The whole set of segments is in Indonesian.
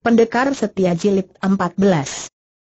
Pendekar Setia Jilid 14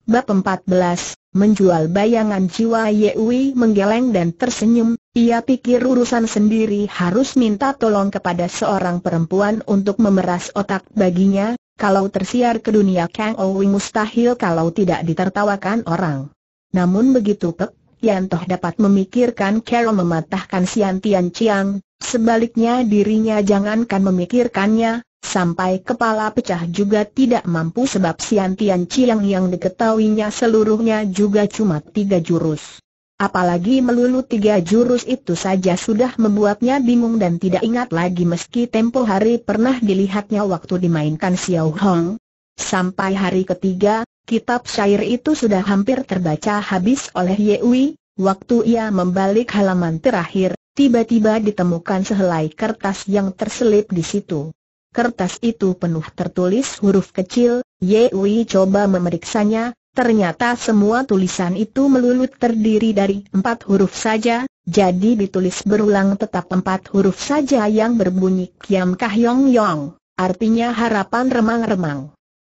Bab 14, menjual bayangan jiwa Yewi menggeleng dan tersenyum, ia pikir urusan sendiri harus minta tolong kepada seorang perempuan untuk memeras otak baginya, kalau tersiar ke dunia Kang Owi mustahil kalau tidak ditertawakan orang. Namun begitu Pek, Yantoh dapat memikirkan Carol mematahkan Sian Tian Chiang, sebaliknya dirinya jangankan memikirkannya, Sampai kepala pecah juga tidak mampu sebab Sian Tian Chiang yang diketahuinya seluruhnya juga cuma tiga jurus. Apalagi melulu tiga jurus itu saja sudah membuatnya bingung dan tidak ingat lagi meski tempo hari pernah dilihatnya waktu dimainkan Xiao Hong. Sampai hari ketiga, kitab syair itu sudah hampir terbaca habis oleh Ye Wei, waktu ia membalik halaman terakhir, tiba-tiba ditemukan sehelai kertas yang terselip di situ kertas itu penuh tertulis huruf kecil, Ye Yui coba memeriksanya, ternyata semua tulisan itu melulu terdiri dari empat huruf saja, jadi ditulis berulang tetap empat huruf saja yang berbunyi Kiam yong Yong, artinya harapan remang-remang.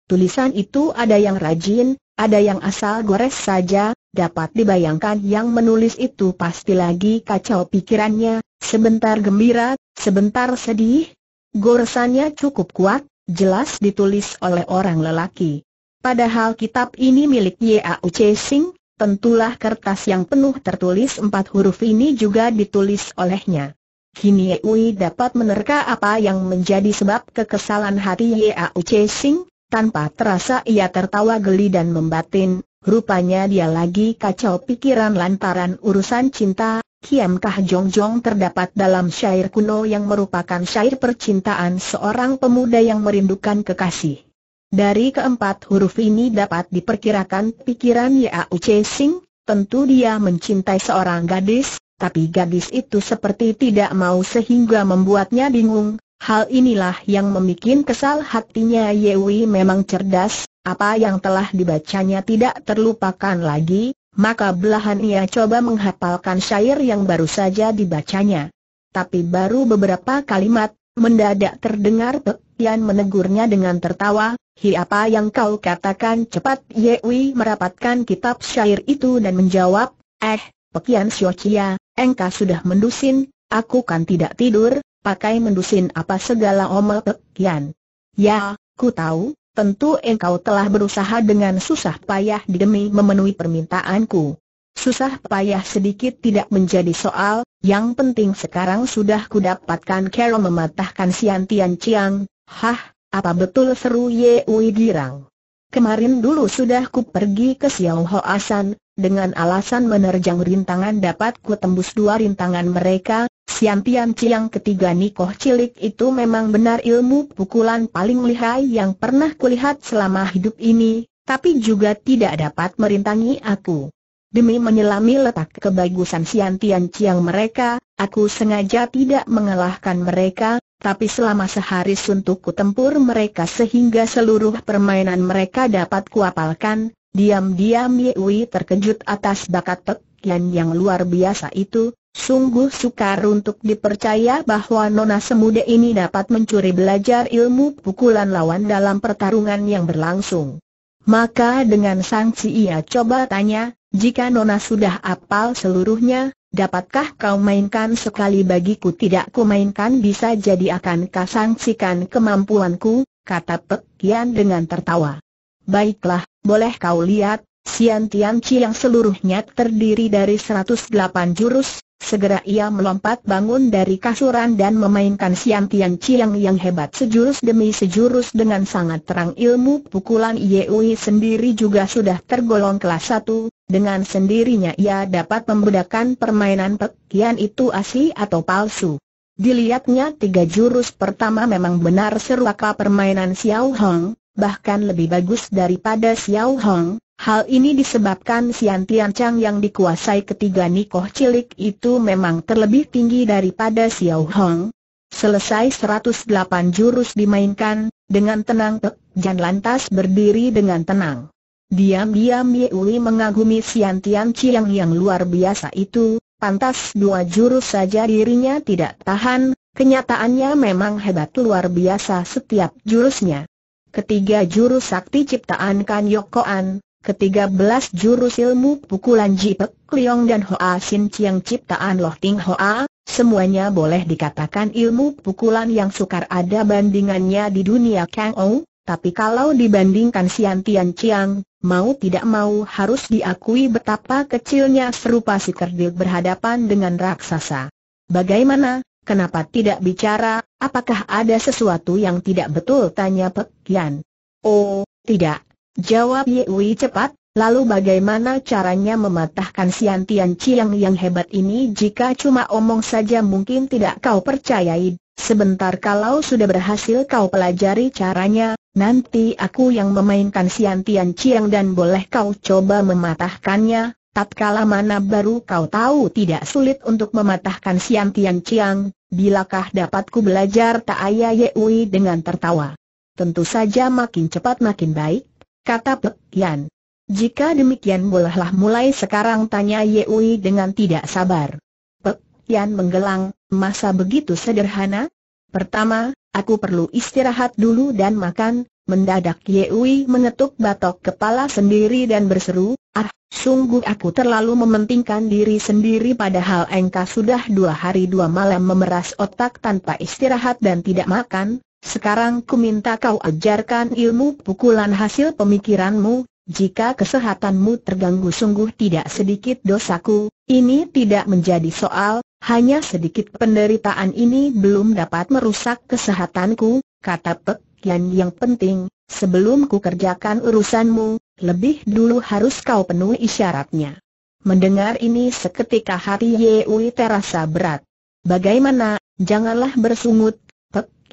Tulisan itu ada yang rajin, ada yang asal gores saja, dapat dibayangkan yang menulis itu pasti lagi kacau pikirannya, sebentar gembira, sebentar sedih, Goresannya cukup kuat, jelas ditulis oleh orang lelaki. Padahal kitab ini milik Yau Chasing, tentulah kertas yang penuh tertulis empat huruf ini juga ditulis olehnya. Kini Yui dapat menerka apa yang menjadi sebab kekesalan hati Yau Chasing, tanpa terasa ia tertawa geli dan membatin, rupanya dia lagi kacau pikiran lantaran urusan cinta, Jong Jong terdapat dalam syair kuno yang merupakan syair percintaan seorang pemuda yang merindukan kekasih. Dari keempat huruf ini dapat diperkirakan pikiran Yau Che Sing, tentu dia mencintai seorang gadis, tapi gadis itu seperti tidak mau sehingga membuatnya bingung. Hal inilah yang membuat kesal hatinya Yewi memang cerdas, apa yang telah dibacanya tidak terlupakan lagi, maka belahan ia coba menghafalkan syair yang baru saja dibacanya. Tapi baru beberapa kalimat, mendadak terdengar Pek Yan menegurnya dengan tertawa, Hi apa yang kau katakan cepat Ye Wi merapatkan kitab syair itu dan menjawab, Eh, Pek Yan Chia, engkau sudah mendusin, aku kan tidak tidur, pakai mendusin apa segala omel Pek Yan. Ya, ku tahu, tentu engkau telah berusaha dengan susah payah demi memenuhi permintaanku. Susah payah sedikit tidak menjadi soal, yang penting sekarang sudah kudapatkan Carol mematahkan Sian Tian Chiang, hah, apa betul seru Ye wei Girang. Kemarin dulu sudah ku pergi ke Xiao Ho Asan, dengan alasan menerjang rintangan dapat ku tembus dua rintangan mereka, Siantian Tian Ciang ketiga Nikoh cilik itu memang benar ilmu pukulan paling lihai yang pernah kulihat selama hidup ini, tapi juga tidak dapat merintangi aku. Demi menyelami letak kebagusan Siantian Tian Ciang mereka, aku sengaja tidak mengalahkan mereka, tapi selama sehari suntuk ku tempur mereka sehingga seluruh permainan mereka dapat kuapalkan, diam-diam Yui terkejut atas bakat Pek yang luar biasa itu, Sungguh sukar untuk dipercaya bahwa nona semuda ini dapat mencuri belajar ilmu pukulan lawan dalam pertarungan yang berlangsung. Maka dengan sanksi ia coba tanya, jika nona sudah apal seluruhnya, dapatkah kau mainkan sekali bagiku tidak ku mainkan bisa jadi akan kau sanksikan kemampuanku, kata Pekian dengan tertawa. Baiklah, boleh kau lihat, Sian Tian Chi yang seluruhnya terdiri dari 108 jurus, segera ia melompat bangun dari kasuran dan memainkan Sian Tian Chi yang yang hebat sejurus demi sejurus dengan sangat terang ilmu pukulan Yeui sendiri juga sudah tergolong kelas 1, dengan sendirinya ia dapat membedakan permainan pekian itu asli atau palsu. Dilihatnya tiga jurus pertama memang benar seruaka permainan Xiao Hong, bahkan lebih bagus daripada Xiao Hong, Hal ini disebabkan Sian Tian Chang yang dikuasai ketiga nikoh cilik itu memang terlebih tinggi daripada Xiao Hong. Selesai 108 jurus dimainkan, dengan tenang Tek Jan lantas berdiri dengan tenang. Diam-diam ye uli mengagumi Sian Tian Chiang yang luar biasa itu, pantas dua jurus saja dirinya tidak tahan, kenyataannya memang hebat luar biasa setiap jurusnya. Ketiga jurus sakti ciptaan Kan An, Ketiga belas jurus ilmu pukulan Jipek, Liong dan Hoa Sin Chiang ciptaan Loh Ting Hoa, semuanya boleh dikatakan ilmu pukulan yang sukar ada bandingannya di dunia Kang Ou, tapi kalau dibandingkan Sian Tian Chiang, mau tidak mau harus diakui betapa kecilnya serupa si kerdil berhadapan dengan raksasa. Bagaimana, kenapa tidak bicara, apakah ada sesuatu yang tidak betul tanya Pek Yan? Oh, tidak, Jawab Yewi cepat, lalu bagaimana caranya mematahkan Sian Tian Chiang yang hebat ini jika cuma omong saja mungkin tidak kau percayai, sebentar kalau sudah berhasil kau pelajari caranya, nanti aku yang memainkan Sian Tian Chiang dan boleh kau coba mematahkannya, Tatkala mana baru kau tahu tidak sulit untuk mematahkan Sian Tian Chiang, bilakah dapatku belajar Tak Ayah Yewi dengan tertawa. Tentu saja makin cepat makin baik, kata Pek Yan. Jika demikian bolehlah mulai sekarang tanya Yeui dengan tidak sabar. Pek Yan menggelang, masa begitu sederhana? Pertama, aku perlu istirahat dulu dan makan, mendadak Yeui mengetuk batok kepala sendiri dan berseru, ah, sungguh aku terlalu mementingkan diri sendiri padahal engkau sudah dua hari dua malam memeras otak tanpa istirahat dan tidak makan, sekarang ku minta kau ajarkan ilmu pukulan hasil pemikiranmu, jika kesehatanmu terganggu sungguh tidak sedikit dosaku, ini tidak menjadi soal, hanya sedikit penderitaan ini belum dapat merusak kesehatanku, kata Pek Yan yang penting, sebelum ku kerjakan urusanmu, lebih dulu harus kau penuhi syaratnya. Mendengar ini seketika hati Yeui terasa berat. Bagaimana, janganlah bersungut,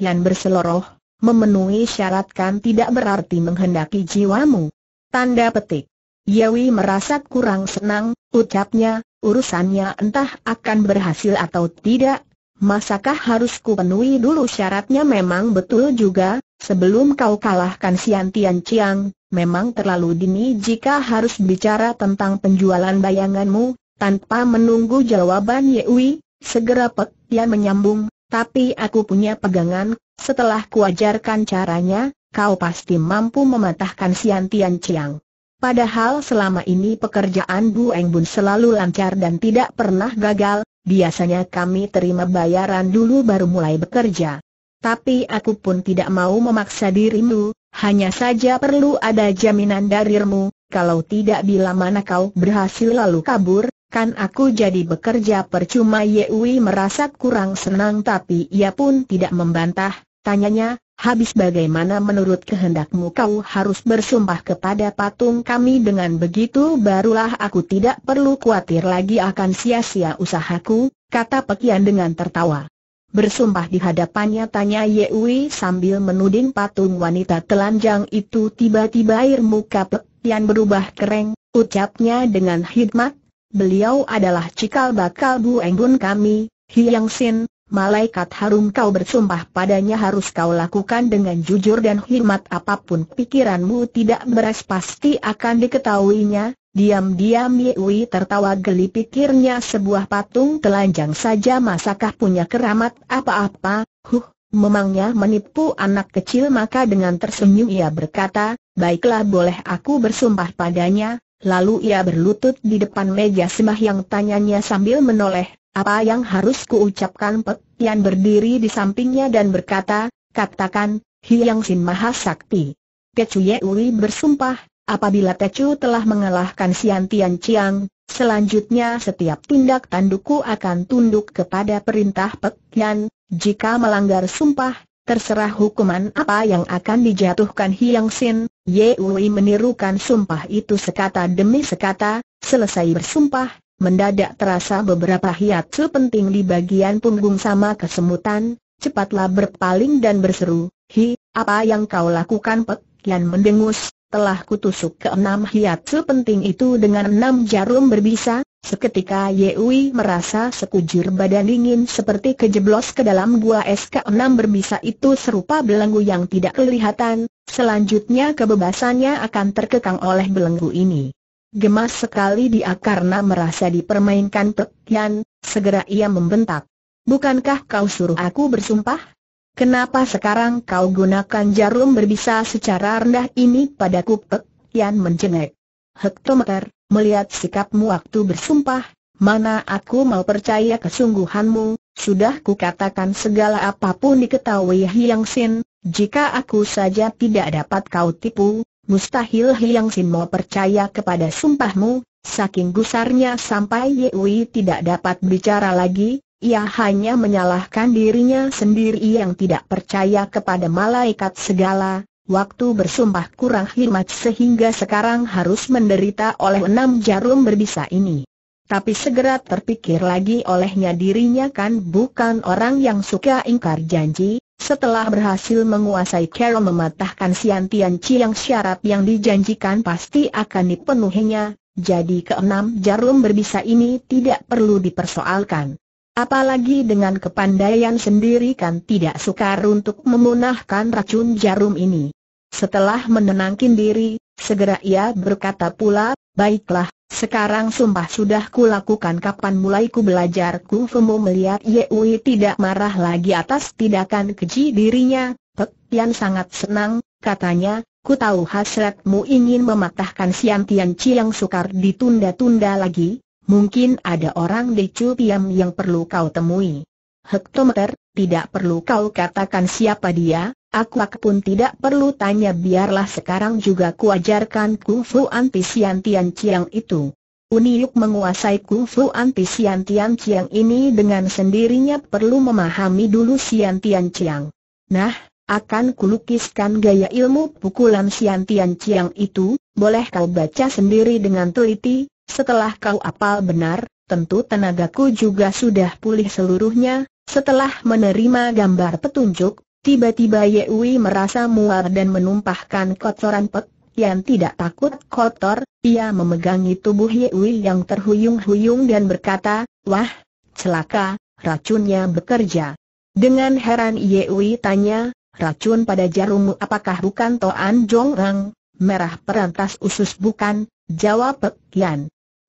kematian berseloroh, memenuhi syarat kan tidak berarti menghendaki jiwamu. Tanda petik. Yawi merasa kurang senang, ucapnya, urusannya entah akan berhasil atau tidak, masakah harus kupenuhi dulu syaratnya memang betul juga, sebelum kau kalahkan Sian Tian Chiang, memang terlalu dini jika harus bicara tentang penjualan bayanganmu, tanpa menunggu jawaban Yewi, segera Pek Tian menyambung, tapi aku punya pegangan, setelah kuajarkan caranya, kau pasti mampu mematahkan Sian Tian Chiang. Padahal selama ini pekerjaan Bu Eng Bun selalu lancar dan tidak pernah gagal, biasanya kami terima bayaran dulu baru mulai bekerja. Tapi aku pun tidak mau memaksa dirimu, hanya saja perlu ada jaminan darimu, kalau tidak bila mana kau berhasil lalu kabur, Kan aku jadi bekerja percuma Yewi merasa kurang senang tapi ia pun tidak membantah, tanyanya, habis bagaimana menurut kehendakmu kau harus bersumpah kepada patung kami dengan begitu barulah aku tidak perlu khawatir lagi akan sia-sia usahaku, kata Pekian dengan tertawa. Bersumpah di hadapannya tanya Yewi sambil menuding patung wanita telanjang itu tiba-tiba air muka Pekian berubah kering, ucapnya dengan hikmat, beliau adalah cikal bakal Bu Enggun kami, Hyang Sin, malaikat harum kau bersumpah padanya harus kau lakukan dengan jujur dan hormat apapun pikiranmu tidak beres pasti akan diketahuinya, diam-diam Yewi tertawa geli pikirnya sebuah patung telanjang saja masakah punya keramat apa-apa, huh, memangnya menipu anak kecil maka dengan tersenyum ia berkata, baiklah boleh aku bersumpah padanya, Lalu ia berlutut di depan meja yang tanyanya sambil menoleh, apa yang harus kuucapkan Pek Tian berdiri di sampingnya dan berkata, katakan, Hiang Sin Maha Sakti. Tecu Uri bersumpah, apabila Tecu telah mengalahkan Sian Tian Chiang, selanjutnya setiap tindak tandukku akan tunduk kepada perintah Pek Tian, jika melanggar sumpah, terserah hukuman apa yang akan dijatuhkan Hiang Sin, Yui menirukan sumpah itu sekata demi sekata, selesai bersumpah, mendadak terasa beberapa hiatsu penting di bagian punggung sama kesemutan, cepatlah berpaling dan berseru, Hi, apa yang kau lakukan Pek Yan mendengus, telah kutusuk ke enam hiatsu penting itu dengan enam jarum berbisa, Seketika Yewi merasa sekujur badan dingin seperti kejeblos ke dalam gua SK6 berbisa itu serupa belenggu yang tidak kelihatan, selanjutnya kebebasannya akan terkekang oleh belenggu ini. Gemas sekali dia karena merasa dipermainkan Pekian, segera ia membentak. Bukankah kau suruh aku bersumpah? Kenapa sekarang kau gunakan jarum berbisa secara rendah ini padaku Pekian mencengek. Hektometer, melihat sikapmu waktu bersumpah, mana aku mau percaya kesungguhanmu, sudah kukatakan segala apapun diketahui Hiang Sin, jika aku saja tidak dapat kau tipu, mustahil Hiang Sin mau percaya kepada sumpahmu, saking gusarnya sampai Ye Wei tidak dapat bicara lagi, ia hanya menyalahkan dirinya sendiri yang tidak percaya kepada malaikat segala, Waktu bersumpah kurang hikmat sehingga sekarang harus menderita oleh enam jarum berbisa ini. Tapi segera terpikir lagi olehnya dirinya kan bukan orang yang suka ingkar janji, setelah berhasil menguasai Carol mematahkan Sian Tian yang syarat yang dijanjikan pasti akan dipenuhinya, jadi keenam jarum berbisa ini tidak perlu dipersoalkan. Apalagi dengan kepandaian sendiri kan tidak sukar untuk memunahkan racun jarum ini. Setelah menenangkan diri, segera ia berkata pula, baiklah, sekarang sumpah sudah kulakukan kapan mulai ku belajar kungfumu melihat Yewi tidak marah lagi atas tindakan keji dirinya, Pek Tian sangat senang, katanya, ku tahu hasratmu ingin mematahkan Sian Tian Chi yang sukar ditunda-tunda lagi, Mungkin ada orang di Cupiam yang perlu kau temui. Hektometer, tidak perlu kau katakan siapa dia, aku pun tidak perlu tanya biarlah sekarang juga kuajarkan kungfu anti sian tian Chiang itu. Uniuk menguasai kungfu anti sian tian Chiang ini dengan sendirinya perlu memahami dulu sian tian Chiang. Nah, akan kulukiskan gaya ilmu pukulan Sian Tian Chiang itu, boleh kau baca sendiri dengan teliti, setelah kau apal benar, tentu tenagaku juga sudah pulih seluruhnya, setelah menerima gambar petunjuk, tiba-tiba Yewi merasa mual dan menumpahkan kotoran pek, yang tidak takut kotor, ia memegangi tubuh Yewi yang terhuyung-huyung dan berkata, wah, celaka, racunnya bekerja. Dengan heran Yewi tanya, racun pada jarummu apakah bukan Toan Jongrang, merah perantas usus bukan? Jawab Pek Yan.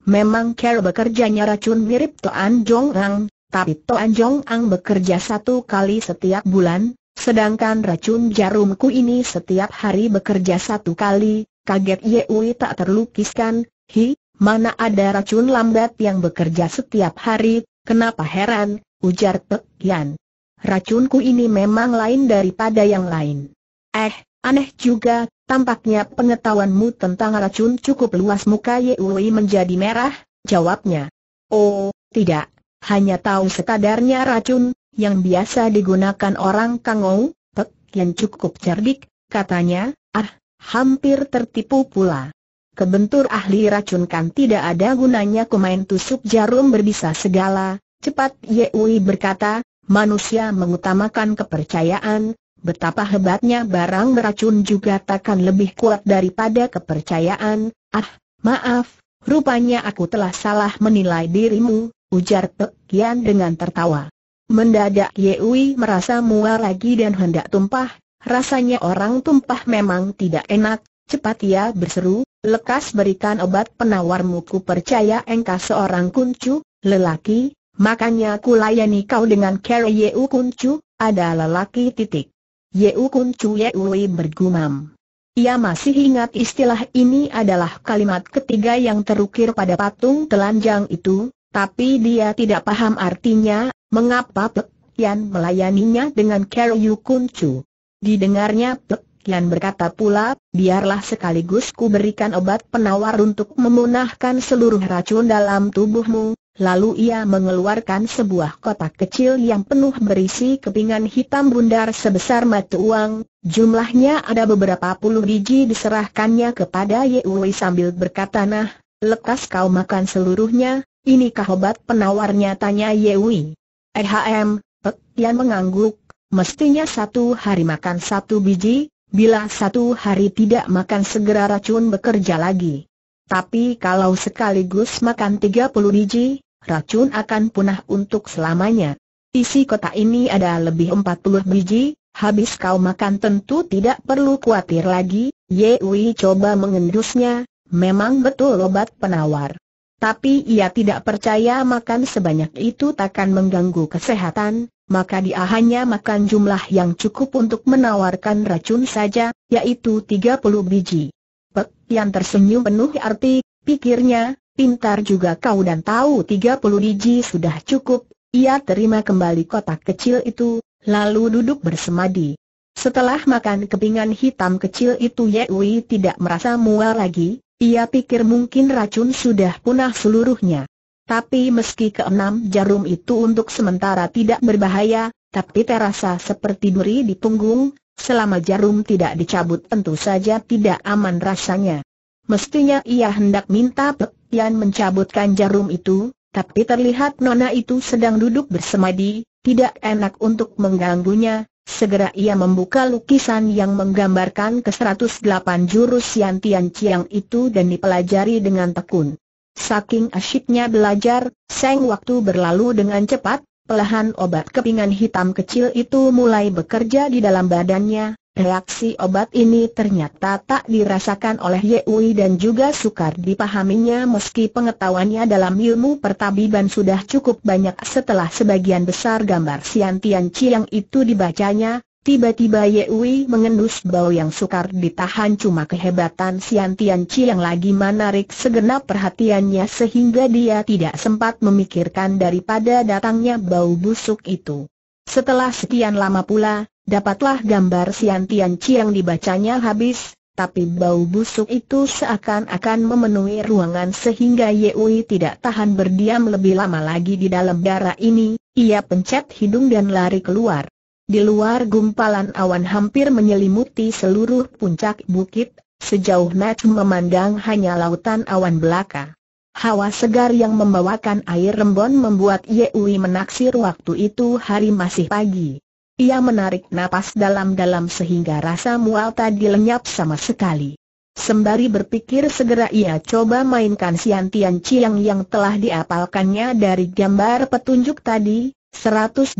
Memang Ker bekerjanya racun mirip Toan Jong rang, tapi Toan Jong Ang bekerja satu kali setiap bulan, sedangkan racun jarumku ini setiap hari bekerja satu kali, kaget Ye Ui tak terlukiskan, hi, mana ada racun lambat yang bekerja setiap hari, kenapa heran, ujar Pek Yan. Racunku ini memang lain daripada yang lain. Eh, aneh juga, tampaknya pengetahuanmu tentang racun cukup luas muka Wei menjadi merah, jawabnya. Oh, tidak, hanya tahu sekadarnya racun, yang biasa digunakan orang Kangou, Pek yang cukup cerdik, katanya, ah, hampir tertipu pula. Kebentur ahli racun kan tidak ada gunanya kumain tusuk jarum berbisa segala, cepat Wei berkata, manusia mengutamakan kepercayaan, Betapa hebatnya barang beracun juga takkan lebih kuat daripada kepercayaan. Ah, maaf, rupanya aku telah salah menilai dirimu, ujar Pek Kian dengan tertawa. Mendadak Yewi merasa mual lagi dan hendak tumpah, rasanya orang tumpah memang tidak enak, cepat ia berseru, lekas berikan obat penawarmu ku percaya engkau seorang kuncu, lelaki, makanya ku layani kau dengan kere Yeu kuncu, ada lelaki titik. Yeu Kun Chu Yeui bergumam. Ia masih ingat istilah ini adalah kalimat ketiga yang terukir pada patung telanjang itu, tapi dia tidak paham artinya, mengapa Pek Yan melayaninya dengan Keryu Kun Chu. Didengarnya Pek Yan berkata pula, biarlah sekaligus ku berikan obat penawar untuk memunahkan seluruh racun dalam tubuhmu, Lalu ia mengeluarkan sebuah kotak kecil yang penuh berisi kepingan hitam bundar sebesar mata uang, jumlahnya ada beberapa puluh biji diserahkannya kepada Ye Wei sambil berkata nah, lekas kau makan seluruhnya, inikah obat penawarnya tanya Yewe. Ehm, Pek Tian mengangguk, mestinya satu hari makan satu biji, bila satu hari tidak makan segera racun bekerja lagi. Tapi kalau sekaligus makan 30 biji, racun akan punah untuk selamanya. Isi kota ini ada lebih 40 biji, habis kau makan tentu tidak perlu khawatir lagi, Yewi coba mengendusnya, memang betul obat penawar. Tapi ia tidak percaya makan sebanyak itu takkan mengganggu kesehatan, maka dia hanya makan jumlah yang cukup untuk menawarkan racun saja, yaitu 30 biji. Pek Tian tersenyum penuh arti, pikirnya, pintar juga kau dan tahu 30 biji sudah cukup, ia terima kembali kotak kecil itu, lalu duduk bersemadi. Setelah makan kepingan hitam kecil itu Ye Wei tidak merasa mual lagi, ia pikir mungkin racun sudah punah seluruhnya. Tapi meski keenam jarum itu untuk sementara tidak berbahaya, tapi terasa seperti duri di punggung, Selama jarum tidak dicabut tentu saja tidak aman rasanya. Mestinya ia hendak minta Pek Yan mencabutkan jarum itu, tapi terlihat Nona itu sedang duduk bersemadi, tidak enak untuk mengganggunya, Segera ia membuka lukisan yang menggambarkan ke-108 jurus Yan Tian Chiang itu dan dipelajari dengan tekun. Saking asyiknya belajar, seng waktu berlalu dengan cepat, Pelahan obat kepingan hitam kecil itu mulai bekerja di dalam badannya, reaksi obat ini ternyata tak dirasakan oleh Yehui dan juga sukar dipahaminya meski pengetahuannya dalam ilmu pertabiban sudah cukup banyak setelah sebagian besar gambar Siantian yang itu dibacanya, Tiba-tiba Yewi mengendus bau yang sukar ditahan cuma kehebatan Sian Tian Chi yang lagi menarik segenap perhatiannya sehingga dia tidak sempat memikirkan daripada datangnya bau busuk itu. Setelah sekian lama pula, dapatlah gambar Sian Tian Chi yang dibacanya habis, tapi bau busuk itu seakan-akan memenuhi ruangan sehingga Yewi tidak tahan berdiam lebih lama lagi di dalam darah ini, ia pencet hidung dan lari keluar. Di luar gumpalan awan hampir menyelimuti seluruh puncak bukit, sejauh Nat memandang hanya lautan awan belaka. Hawa segar yang membawakan air rembon membuat Yeui menaksir waktu itu hari masih pagi. Ia menarik napas dalam-dalam sehingga rasa mual tadi lenyap sama sekali. Sembari berpikir segera ia coba mainkan Siantian Ciang yang telah diapalkannya dari gambar petunjuk tadi, 108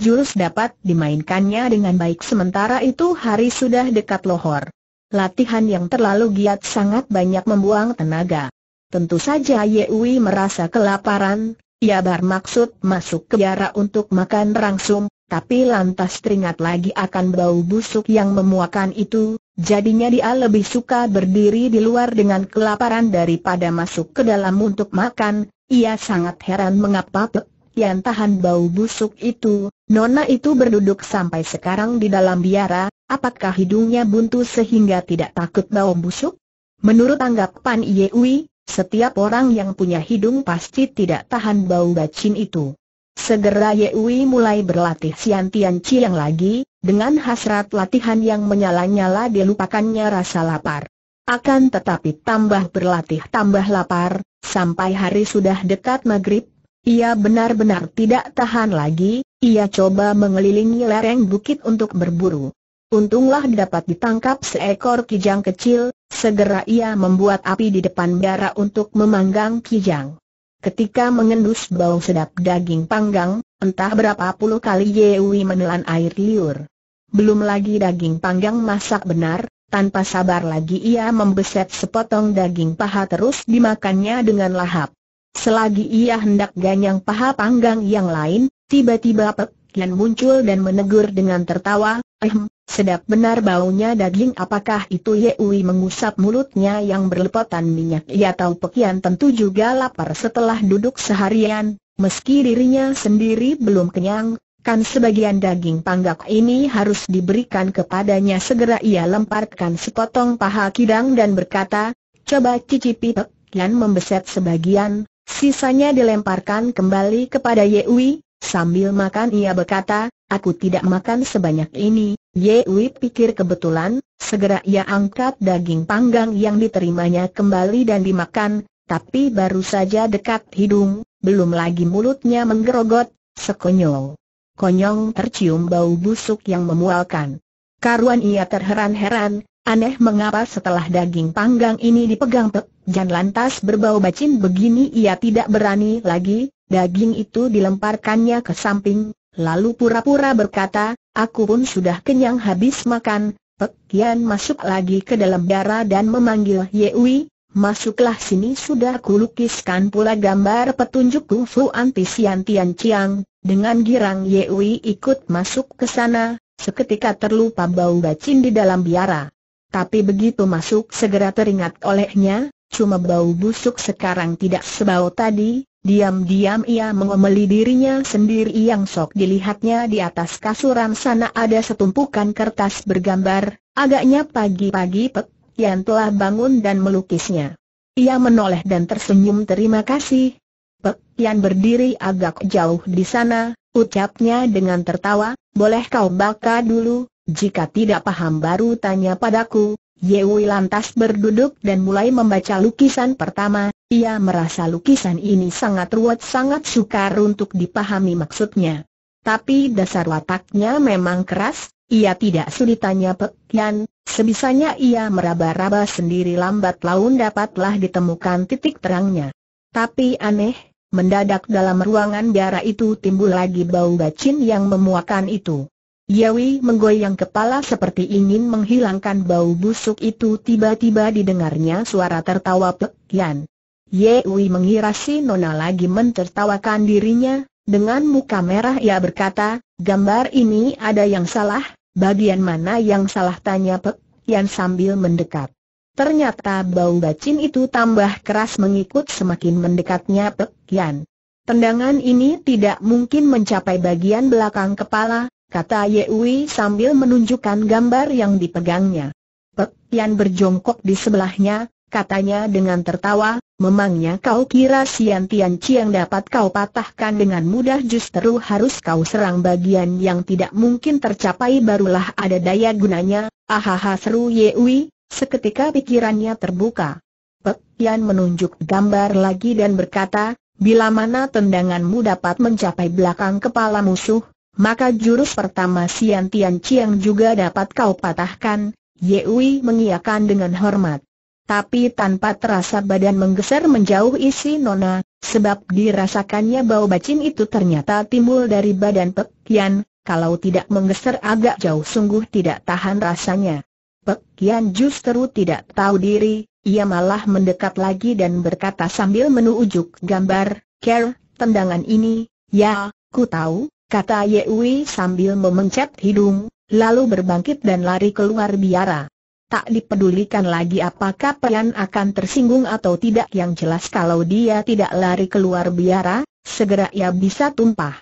jurus dapat dimainkannya dengan baik sementara itu hari sudah dekat lohor. Latihan yang terlalu giat sangat banyak membuang tenaga. Tentu saja Yewi merasa kelaparan, ia bermaksud masuk ke biara untuk makan rangsum, tapi lantas teringat lagi akan bau busuk yang memuakan itu, jadinya dia lebih suka berdiri di luar dengan kelaparan daripada masuk ke dalam untuk makan, ia sangat heran mengapa yang tahan bau busuk itu, nona itu berduduk sampai sekarang di dalam biara, apakah hidungnya buntu sehingga tidak takut bau busuk? Menurut anggapan Yewi, setiap orang yang punya hidung pasti tidak tahan bau bacin itu. Segera Yewi mulai berlatih Sian Tian Chiang lagi, dengan hasrat latihan yang menyala-nyala dilupakannya rasa lapar. Akan tetapi tambah berlatih tambah lapar, sampai hari sudah dekat maghrib, ia benar-benar tidak tahan lagi, ia coba mengelilingi lereng bukit untuk berburu. Untunglah dapat ditangkap seekor kijang kecil, segera ia membuat api di depan bara untuk memanggang kijang. Ketika mengendus bau sedap daging panggang, entah berapa puluh kali Yewi menelan air liur. Belum lagi daging panggang masak benar, tanpa sabar lagi ia membeset sepotong daging paha terus dimakannya dengan lahap. Selagi ia hendak ganyang paha panggang yang lain, tiba-tiba Pek dan muncul dan menegur dengan tertawa, ehm, sedap benar baunya daging apakah itu Ye Ui mengusap mulutnya yang berlepotan minyak ia tahu Pekian tentu juga lapar setelah duduk seharian, meski dirinya sendiri belum kenyang, kan sebagian daging panggak ini harus diberikan kepadanya segera ia lemparkan sepotong paha kidang dan berkata, coba cicipi Pekian membeset sebagian, Sisanya dilemparkan kembali kepada Yewi, sambil makan ia berkata, aku tidak makan sebanyak ini. Yewi pikir kebetulan, segera ia angkat daging panggang yang diterimanya kembali dan dimakan, tapi baru saja dekat hidung, belum lagi mulutnya menggerogot, sekonyol. Konyong tercium bau busuk yang memualkan. Karuan ia terheran-heran, Aneh mengapa setelah daging panggang ini dipegang Pek Jan lantas berbau bacin begini ia tidak berani lagi, daging itu dilemparkannya ke samping, lalu pura-pura berkata, aku pun sudah kenyang habis makan, Pek Jan masuk lagi ke dalam darah dan memanggil Yewi, Masuklah sini sudah kulukiskan pula gambar petunjuk kungfu anti Sian Tian Chiang, dengan girang Yewi ikut masuk ke sana, seketika terlupa bau bacin di dalam biara. Tapi begitu masuk segera teringat olehnya, cuma bau busuk sekarang tidak sebau tadi, diam-diam ia mengomeli dirinya sendiri yang sok dilihatnya di atas kasuran sana ada setumpukan kertas bergambar, agaknya pagi-pagi Pek yang telah bangun dan melukisnya. Ia menoleh dan tersenyum terima kasih. Pek yang berdiri agak jauh di sana, ucapnya dengan tertawa, boleh kau baka dulu, jika tidak paham baru tanya padaku, Yewi lantas berduduk dan mulai membaca lukisan pertama, ia merasa lukisan ini sangat ruwet sangat sukar untuk dipahami maksudnya. Tapi dasar wataknya memang keras, ia tidak sulit tanya pekian, sebisanya ia meraba-raba sendiri lambat laun dapatlah ditemukan titik terangnya. Tapi aneh, mendadak dalam ruangan biara itu timbul lagi bau bacin yang memuakan itu. Yawi menggoyang kepala seperti ingin menghilangkan bau busuk itu tiba-tiba didengarnya suara tertawa Pek Yan. Yawi mengira si Nona lagi mentertawakan dirinya, dengan muka merah ia berkata, gambar ini ada yang salah, bagian mana yang salah tanya Pek Yan sambil mendekat. Ternyata bau bacin itu tambah keras mengikut semakin mendekatnya Pek Yan. Tendangan ini tidak mungkin mencapai bagian belakang kepala, kata Yewi sambil menunjukkan gambar yang dipegangnya. Pek Tian berjongkok di sebelahnya, katanya dengan tertawa, memangnya kau kira Sian Tian Chiang dapat kau patahkan dengan mudah justru harus kau serang bagian yang tidak mungkin tercapai barulah ada daya gunanya, ahaha seru Yewi, seketika pikirannya terbuka. Pek Tian menunjuk gambar lagi dan berkata, bila mana tendanganmu dapat mencapai belakang kepala musuh, maka jurus pertama Sian Tian Chiang juga dapat kau patahkan, Ye Wei mengiakan dengan hormat. Tapi tanpa terasa badan menggeser menjauh isi Nona, sebab dirasakannya bau bacin itu ternyata timbul dari badan Pek Kian, kalau tidak menggeser agak jauh sungguh tidak tahan rasanya. Pek Kian justru tidak tahu diri, ia malah mendekat lagi dan berkata sambil menunjuk gambar, Ker, tendangan ini, ya, ku tahu, kata Yewi sambil memencet hidung, lalu berbangkit dan lari keluar biara. Tak dipedulikan lagi apakah Pian akan tersinggung atau tidak yang jelas kalau dia tidak lari keluar biara, segera ia bisa tumpah.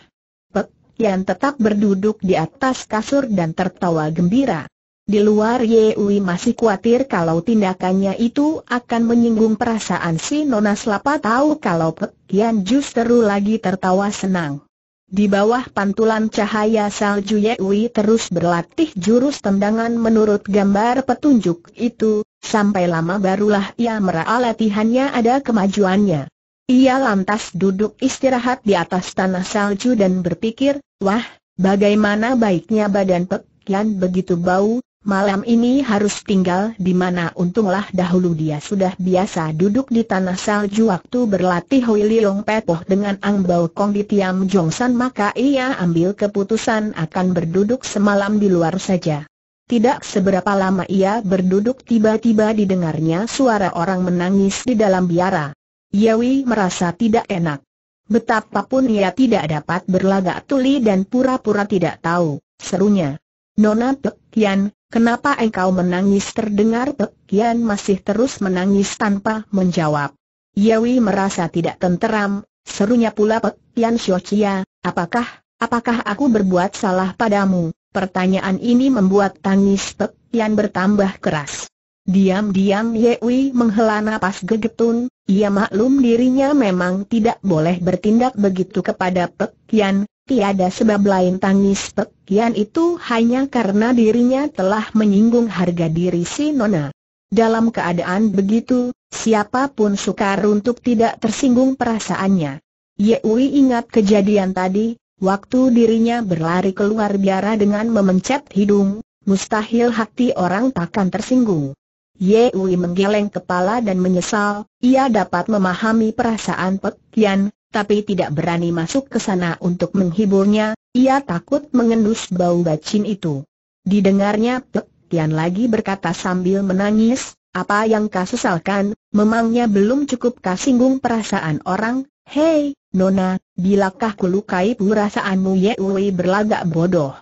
Pek Pian tetap berduduk di atas kasur dan tertawa gembira. Di luar Yewi masih khawatir kalau tindakannya itu akan menyinggung perasaan si Nona Selapa tahu kalau Pek Pian justru lagi tertawa senang. Di bawah pantulan cahaya salju Yewi terus berlatih jurus tendangan menurut gambar petunjuk itu, sampai lama barulah ia merasa latihannya ada kemajuannya. Ia lantas duduk istirahat di atas tanah salju dan berpikir, wah, bagaimana baiknya badan pekian begitu bau, Malam ini harus tinggal di mana untunglah dahulu dia sudah biasa duduk di tanah salju waktu berlatih Hui Liong Pepoh dengan Ang Bao Kong di Tiam Jongsan maka ia ambil keputusan akan berduduk semalam di luar saja. Tidak seberapa lama ia berduduk tiba-tiba didengarnya suara orang menangis di dalam biara. Yawi merasa tidak enak. Betapapun ia tidak dapat berlagak tuli dan pura-pura tidak tahu, serunya. Nona Pek Kian, Kenapa engkau menangis terdengar Pek Kian masih terus menangis tanpa menjawab. Yawi merasa tidak tenteram, serunya pula Pek Kian Xiaoqia, apakah, apakah aku berbuat salah padamu? Pertanyaan ini membuat tangis Pek Kian bertambah keras. Diam-diam Yewi menghela napas gegetun, ia maklum dirinya memang tidak boleh bertindak begitu kepada Pek Kian, Tiada sebab lain tangis pekian itu hanya karena dirinya telah menyinggung harga diri si Nona. Dalam keadaan begitu, siapapun sukar untuk tidak tersinggung perasaannya. Yewi ingat kejadian tadi, waktu dirinya berlari keluar biara dengan memencet hidung, mustahil hati orang takkan tersinggung. Yewi menggeleng kepala dan menyesal, ia dapat memahami perasaan Pekian, tapi tidak berani masuk ke sana untuk menghiburnya, ia takut mengendus bau bacin itu. Didengarnya Pek Tian lagi berkata sambil menangis, apa yang kau sesalkan, memangnya belum cukup kau singgung perasaan orang, hei, Nona, bilakah kulukai perasaanmu Yewi berlagak bodoh?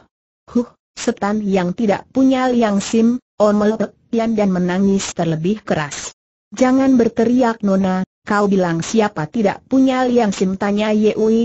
Huh, setan yang tidak punya liang sim, omel Pek Tian dan menangis terlebih keras. Jangan berteriak Nona, Kau bilang siapa tidak punya Liang Sim tanya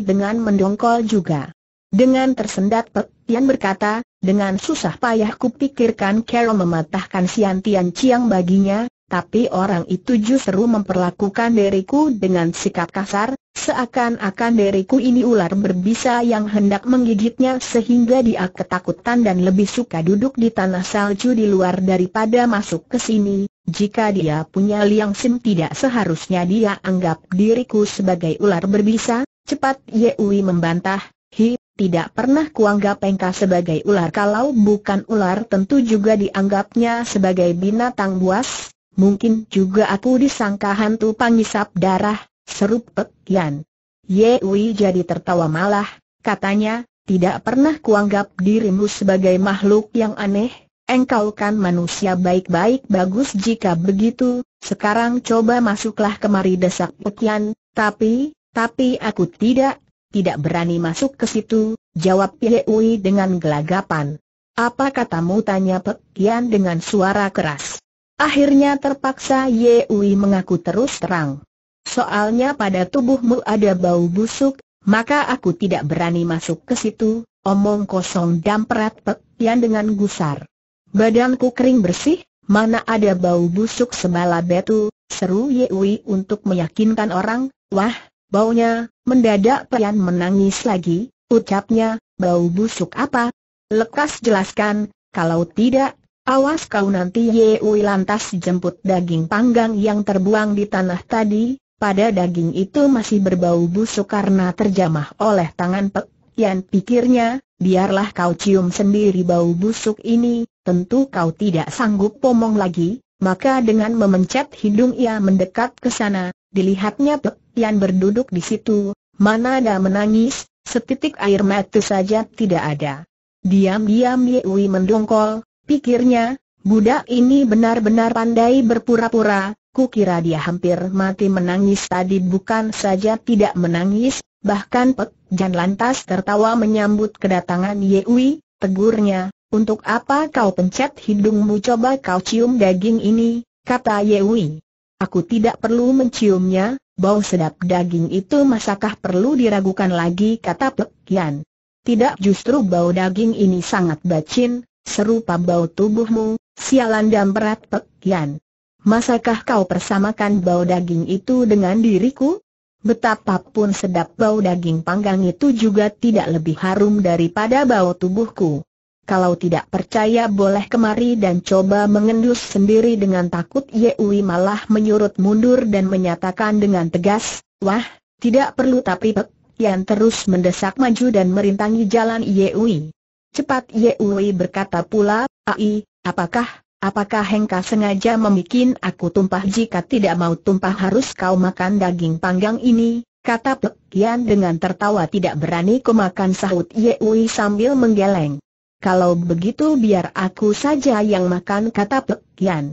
dengan mendongkol juga. Dengan tersendat Pek Tian berkata, dengan susah payah kupikirkan Carol mematahkan Sian Tian Chiang baginya, tapi orang itu justru memperlakukan diriku dengan sikap kasar, seakan-akan diriku ini ular berbisa yang hendak menggigitnya sehingga dia ketakutan dan lebih suka duduk di tanah salju di luar daripada masuk ke sini, jika dia punya liang sim tidak seharusnya dia anggap diriku sebagai ular berbisa, cepat Yewi membantah, hi, tidak pernah kuanggap engkau sebagai ular kalau bukan ular tentu juga dianggapnya sebagai binatang buas, mungkin juga aku disangka hantu pangisap darah, seru Pek Yan. Yewi jadi tertawa malah, katanya, tidak pernah kuanggap dirimu sebagai makhluk yang aneh, Engkau kan manusia baik-baik bagus jika begitu, sekarang coba masuklah kemari desak Pekian, tapi, tapi aku tidak, tidak berani masuk ke situ, jawab Yeui dengan gelagapan. Apa katamu tanya Pekian dengan suara keras. Akhirnya terpaksa Yeui mengaku terus terang. Soalnya pada tubuhmu ada bau busuk, maka aku tidak berani masuk ke situ, omong kosong damprat Pekian dengan gusar. Badanku kering bersih, mana ada bau busuk sebala betu, seru Ye Yewi untuk meyakinkan orang, wah, baunya, mendadak Pian menangis lagi, ucapnya, bau busuk apa? Lekas jelaskan, kalau tidak, awas kau nanti Ye Yewi lantas jemput daging panggang yang terbuang di tanah tadi, pada daging itu masih berbau busuk karena terjamah oleh tangan Pek Yan pikirnya, biarlah kau cium sendiri bau busuk ini, tentu kau tidak sanggup pomong lagi, maka dengan memencet hidung ia mendekat ke sana, dilihatnya Pek Yan berduduk di situ, mana ada menangis, setitik air mata saja tidak ada. Diam-diam Yewi mendongkol, pikirnya, budak ini benar-benar pandai berpura-pura, Kukira dia hampir mati menangis tadi bukan saja tidak menangis, Bahkan Pek Jan lantas tertawa menyambut kedatangan Yewi, tegurnya, untuk apa kau pencet hidungmu coba kau cium daging ini, kata Yewi. Aku tidak perlu menciumnya, bau sedap daging itu masakah perlu diragukan lagi kata Pek Jan. Tidak justru bau daging ini sangat bacin, serupa bau tubuhmu, sialan dan berat Pek Jan. Masakah kau persamakan bau daging itu dengan diriku? Betapapun sedap bau daging panggang itu juga tidak lebih harum daripada bau tubuhku. Kalau tidak percaya boleh kemari dan coba mengendus sendiri dengan takut Yewi malah menyurut mundur dan menyatakan dengan tegas, Wah, tidak perlu tapi pek, yang terus mendesak maju dan merintangi jalan Yewi. Cepat Yewi berkata pula, Ai, apakah Apakah Hengka sengaja membuat aku tumpah jika tidak mau tumpah harus kau makan daging panggang ini? Kata Pek Kian dengan tertawa tidak berani ku makan sahut Yewi sambil menggeleng. Kalau begitu biar aku saja yang makan kata Pek Kian.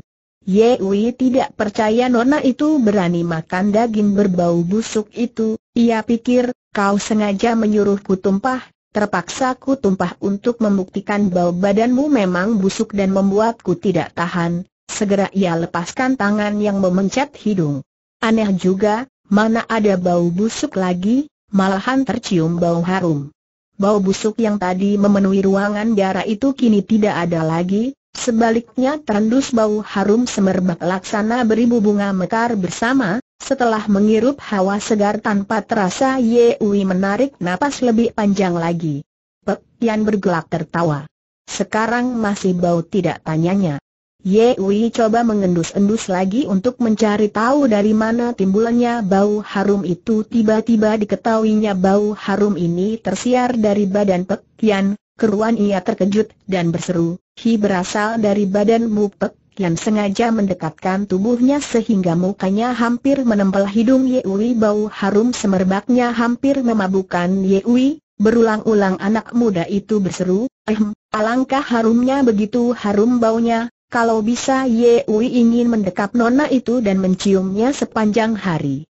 tidak percaya nona itu berani makan daging berbau busuk itu, ia pikir, kau sengaja menyuruhku tumpah, terpaksa ku tumpah untuk membuktikan bau badanmu memang busuk dan membuatku tidak tahan. Segera ia lepaskan tangan yang memencet hidung. Aneh juga, mana ada bau busuk lagi, malahan tercium bau harum. Bau busuk yang tadi memenuhi ruangan darah itu kini tidak ada lagi, sebaliknya terendus bau harum semerbak laksana beribu bunga mekar bersama, setelah menghirup hawa segar tanpa terasa Ye Yewi menarik napas lebih panjang lagi. Pek Tian bergelak tertawa. Sekarang masih bau tidak tanyanya. Yewi coba mengendus-endus lagi untuk mencari tahu dari mana timbulannya bau harum itu tiba-tiba diketahuinya bau harum ini tersiar dari badan Pek Tian, keruan ia terkejut dan berseru, Hi berasal dari badanmu Pek yang sengaja mendekatkan tubuhnya sehingga mukanya hampir menempel hidung Yewi bau harum semerbaknya hampir memabukkan Yewi, berulang-ulang anak muda itu berseru, ehm, alangkah harumnya begitu harum baunya, kalau bisa Yewi ingin mendekap nona itu dan menciumnya sepanjang hari.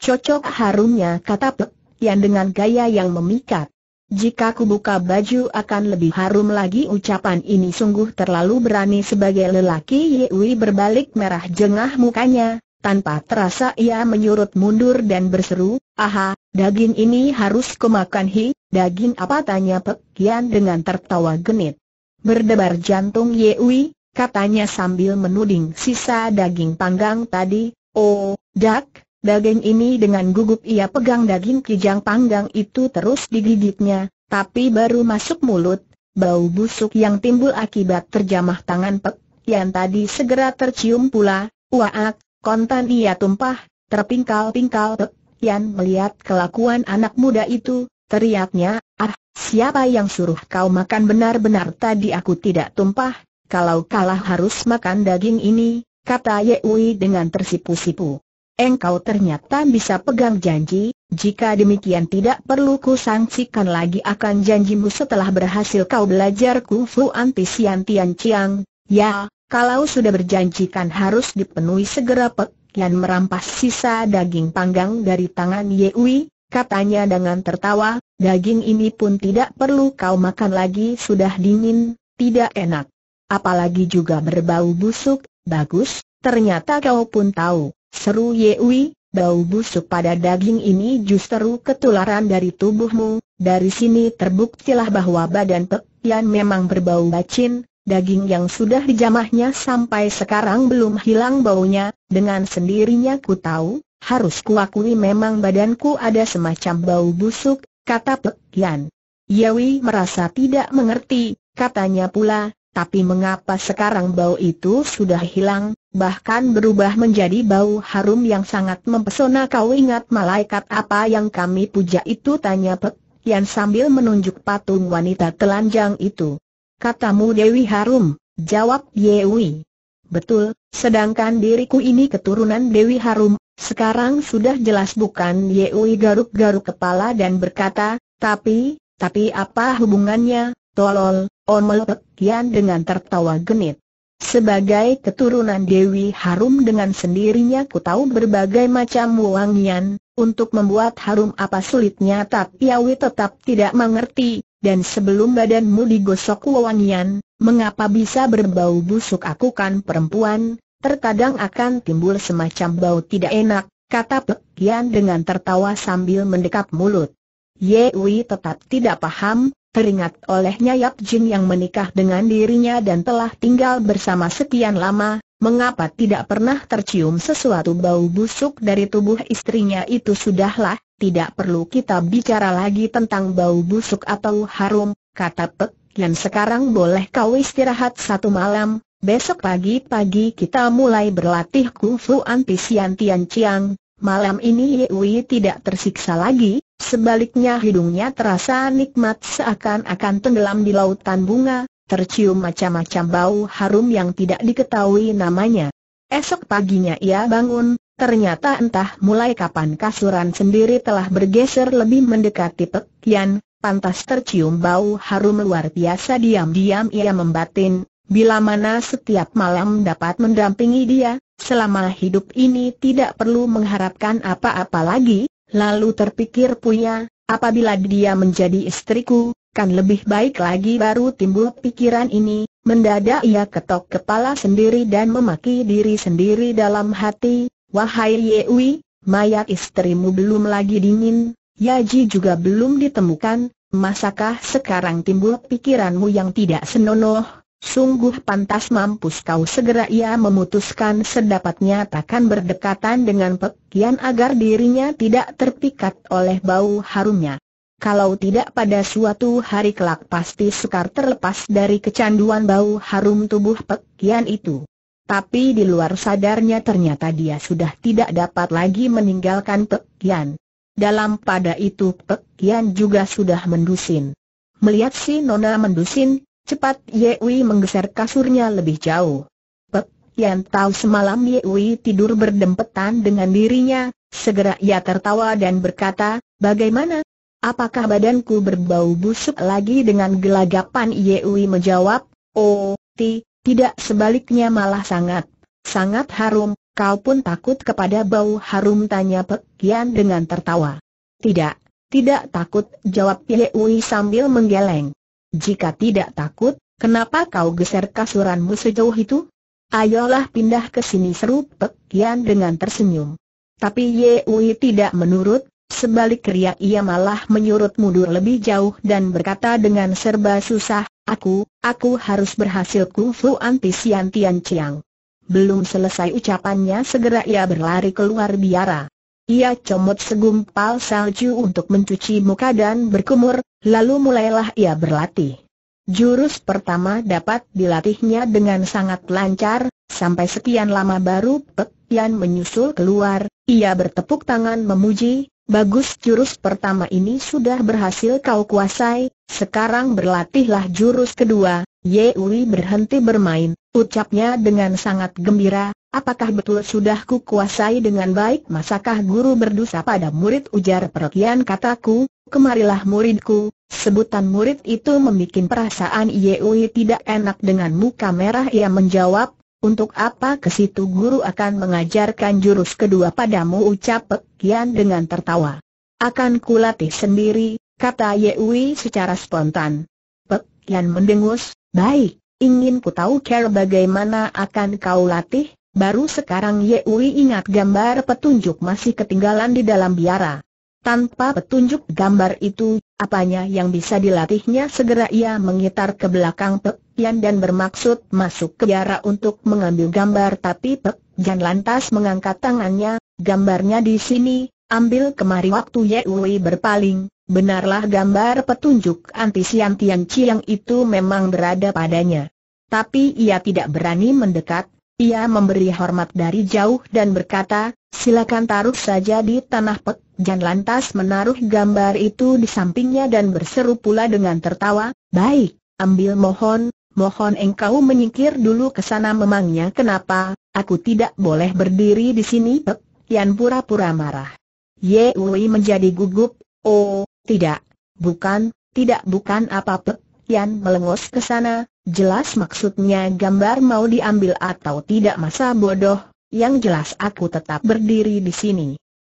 Cocok harumnya kata Pek, yang dengan gaya yang memikat. Jika ku buka baju akan lebih harum lagi ucapan ini sungguh terlalu berani sebagai lelaki Yewi berbalik merah jengah mukanya, tanpa terasa ia menyurut mundur dan berseru, aha, daging ini harus kumakan hi, daging apa tanya Pek Kian dengan tertawa genit. Berdebar jantung Yewi, katanya sambil menuding sisa daging panggang tadi, oh, dak, Daging ini dengan gugup ia pegang daging kijang panggang itu terus digigitnya, tapi baru masuk mulut, bau busuk yang timbul akibat terjamah tangan Pek yang tadi segera tercium pula, waak, kontan ia tumpah, terpingkal-pingkal Pek Yang melihat kelakuan anak muda itu, teriaknya, ah, siapa yang suruh kau makan benar-benar tadi aku tidak tumpah, kalau kalah harus makan daging ini, kata Yewi dengan tersipu-sipu engkau ternyata bisa pegang janji, jika demikian tidak perlu ku sanksikan lagi akan janjimu setelah berhasil kau belajar kungfu anti sian tian ciang. Ya, kalau sudah berjanjikan harus dipenuhi segera pek. merampas sisa daging panggang dari tangan Yewi, katanya dengan tertawa, daging ini pun tidak perlu kau makan lagi sudah dingin, tidak enak. Apalagi juga berbau busuk, bagus, ternyata kau pun tahu. Seru Yewi, bau busuk pada daging ini justru ketularan dari tubuhmu, dari sini terbuktilah bahwa badan Pek Yan memang berbau bacin, daging yang sudah dijamahnya sampai sekarang belum hilang baunya, dengan sendirinya ku tahu, harus kuakui memang badanku ada semacam bau busuk, kata Pek Yan. Yewi merasa tidak mengerti, katanya pula, tapi mengapa sekarang bau itu sudah hilang, bahkan berubah menjadi bau harum yang sangat mempesona kau ingat malaikat apa yang kami puja itu tanya Pek Yan sambil menunjuk patung wanita telanjang itu. Katamu Dewi Harum, jawab Yewi. Betul, sedangkan diriku ini keturunan Dewi Harum, sekarang sudah jelas bukan Yewi garuk-garuk kepala dan berkata, tapi, tapi apa hubungannya, tolol, Omel Pek Yan dengan tertawa genit. Sebagai keturunan Dewi Harum dengan sendirinya ku tahu berbagai macam wangian, untuk membuat harum apa sulitnya tapi Awi tetap tidak mengerti, dan sebelum badanmu digosok wangian, mengapa bisa berbau busuk aku kan perempuan, terkadang akan timbul semacam bau tidak enak, kata Pekian dengan tertawa sambil mendekap mulut. Yewi tetap tidak paham, Teringat olehnya Yap Jin yang menikah dengan dirinya dan telah tinggal bersama sekian lama, mengapa tidak pernah tercium sesuatu bau busuk dari tubuh istrinya itu sudahlah, tidak perlu kita bicara lagi tentang bau busuk atau harum, kata Pek, dan sekarang boleh kau istirahat satu malam, besok pagi-pagi kita mulai berlatih kungfu anti sian tian ciang, malam ini Yewi tidak tersiksa lagi, Sebaliknya hidungnya terasa nikmat seakan-akan tenggelam di lautan bunga, tercium macam-macam bau harum yang tidak diketahui namanya. Esok paginya ia bangun, ternyata entah mulai kapan kasuran sendiri telah bergeser lebih mendekati pekian, pantas tercium bau harum luar biasa diam-diam ia membatin, bila mana setiap malam dapat mendampingi dia, selama hidup ini tidak perlu mengharapkan apa-apa lagi, Lalu terpikir Puya, apabila dia menjadi istriku, kan lebih baik lagi baru timbul pikiran ini, mendadak ia ketok kepala sendiri dan memaki diri sendiri dalam hati, wahai Yewi, mayat istrimu belum lagi dingin, Yaji juga belum ditemukan, masakah sekarang timbul pikiranmu yang tidak senonoh? Sungguh pantas mampus kau segera ia memutuskan sedapatnya takkan berdekatan dengan pekian agar dirinya tidak terpikat oleh bau harumnya. Kalau tidak pada suatu hari kelak pasti Sekar terlepas dari kecanduan bau harum tubuh pekian itu. Tapi di luar sadarnya ternyata dia sudah tidak dapat lagi meninggalkan pekian. Dalam pada itu pekian juga sudah mendusin. Melihat si Nona mendusin, Cepat Yewi menggeser kasurnya lebih jauh. Pek, Yan tahu semalam Yewi tidur berdempetan dengan dirinya, segera ia tertawa dan berkata, bagaimana? Apakah badanku berbau busuk lagi dengan gelagapan Yewi menjawab, oh, ti, tidak sebaliknya malah sangat, sangat harum, kau pun takut kepada bau harum tanya Pek Yan dengan tertawa. Tidak, tidak takut jawab Yewi sambil menggeleng. Jika tidak takut, kenapa kau geser kasuranmu sejauh itu? Ayolah pindah ke sini seru Pek Yan dengan tersenyum. Tapi Ye Wei tidak menurut, sebalik ia malah menyurut mundur lebih jauh dan berkata dengan serba susah, Aku, aku harus berhasil kungfu anti Sian Tian Chiang. Belum selesai ucapannya segera ia berlari keluar biara. Ia comot segumpal salju untuk mencuci muka dan berkumur, Lalu mulailah ia berlatih. Jurus pertama dapat dilatihnya dengan sangat lancar, sampai sekian lama baru Pek Yan menyusul keluar, ia bertepuk tangan memuji, bagus jurus pertama ini sudah berhasil kau kuasai, sekarang berlatihlah jurus kedua, Yewi berhenti bermain, ucapnya dengan sangat gembira, apakah betul sudah ku kuasai dengan baik masakah guru berdosa pada murid ujar Pek kataku, kemarilah muridku, sebutan murid itu membuat perasaan Yewi tidak enak dengan muka merah ia menjawab, untuk apa ke situ guru akan mengajarkan jurus kedua padamu ucap Pek dengan tertawa. Akan kulatih sendiri, kata Yewi secara spontan. Pek mendengus, baik, ingin ku tahu care bagaimana akan kau latih, baru sekarang Yewi ingat gambar petunjuk masih ketinggalan di dalam biara. Tanpa petunjuk gambar itu, apanya yang bisa dilatihnya segera ia mengitar ke belakang Pek Yan dan bermaksud masuk ke Yara untuk mengambil gambar tapi Pek Yan lantas mengangkat tangannya, gambarnya di sini, ambil kemari waktu Ye Wei berpaling, benarlah gambar petunjuk anti Sian Tian Chiang itu memang berada padanya. Tapi ia tidak berani mendekat, ia memberi hormat dari jauh dan berkata, silakan taruh saja di tanah Pek Jan lantas menaruh gambar itu di sampingnya dan berseru pula dengan tertawa, Baik, ambil mohon, mohon engkau menyingkir dulu ke sana memangnya kenapa, aku tidak boleh berdiri di sini Pek, Yan pura-pura marah. Ye Wei menjadi gugup, oh, tidak, bukan, tidak bukan apa Pek, Yan melengos ke sana, jelas maksudnya gambar mau diambil atau tidak masa bodoh, yang jelas aku tetap berdiri di sini.